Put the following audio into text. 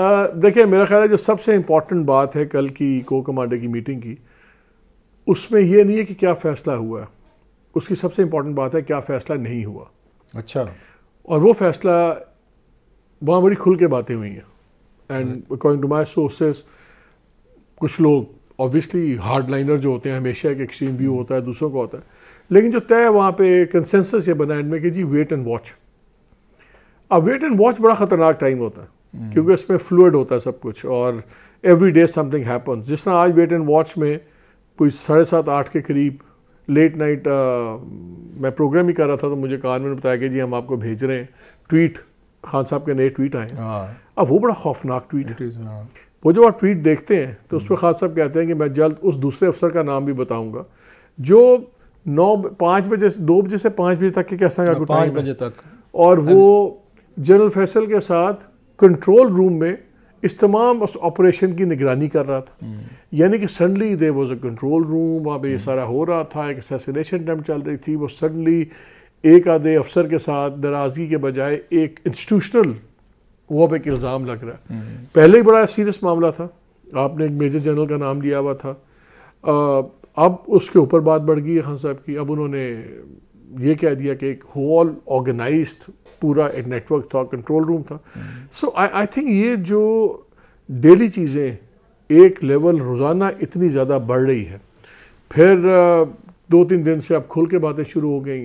देखिए मेरा ख्याल है जो सबसे इम्पॉर्टेंट बात है कल की को कमांडर की मीटिंग की उसमें यह नहीं है कि क्या फ़ैसला हुआ उसकी सबसे इम्पॉर्टेंट बात है क्या फ़ैसला नहीं हुआ अच्छा और वो फ़ैसला वहाँ बड़ी खुल के बातें हुई हैं and according to my sources कुछ लोग ऑब्वियसली हार्ड लाइनर जो होते हैं हमेशा एक एक्सट्रीम व्यू होता है दूसरों का होता है लेकिन जो तय वहाँ पे कंसेंसस ये बना एंड में कि जी वेट एंड वॉच अब वेट एंड वॉच बड़ा ख़तरनाक टाइम होता है क्योंकि उसमें फ्लूड होता है सब कुछ और एवरी डे समथिंग हैपन्स जिस तरह आज वेट एंड वॉच में कोई साढ़े सात आठ के करीब लेट नाइट मैं प्रोग्राम ही कर रहा था तो मुझे कान में बताया कि जी हम आपको भेज रहे हैं ट्वीट खान साहब के नए ट्वीट आए हाँ। अब वो बड़ा खौफनाक ट्वीट है हाँ। वो जो आप ट्वीट देखते हैं तो उस पर हम्म। खान साहब कहते हैं कि मैं जल्द उस दूसरे अफसर का नाम भी बताऊंगा जो नौ पाँच बजे से दो बजे से पाँच बजे तक के कैसा का टाइम हाँ, बजे तक और वो जनरल फैसल के साथ कंट्रोल रूम में इस तमाम उस ऑपरेशन की निगरानी कर रहा था हम्म। यानी कि suddenly there was a control room वहाँ पर ये हम्म। सारा हो रहा था एक सेसिनेशन अटैम्प्ट चल रही थी वो सडनली एक आधे अफसर के साथ नाराज़गी के बजाय एक इंस्टीट्यूशनल वहाँ पर एक इल्ज़ाम लग रहा है हम्म। पहले ही बड़ा सीरियस मामला था आपने एक मेजर जनरल का नाम लिया हुआ था आ, अब उसके ऊपर बात बढ़ गई है खान साहब की अब उन्होंने ये कह दिया कि एक होल ऑर्गेनाइज पूरा एक नेटवर्क था कंट्रोल रूम था सो आई आई थिंक ये जो डेली चीज़ें एक लेवल रोज़ाना इतनी ज़्यादा बढ़ रही है फिर दो तीन दिन से अब खुल के बातें शुरू हो गई हैं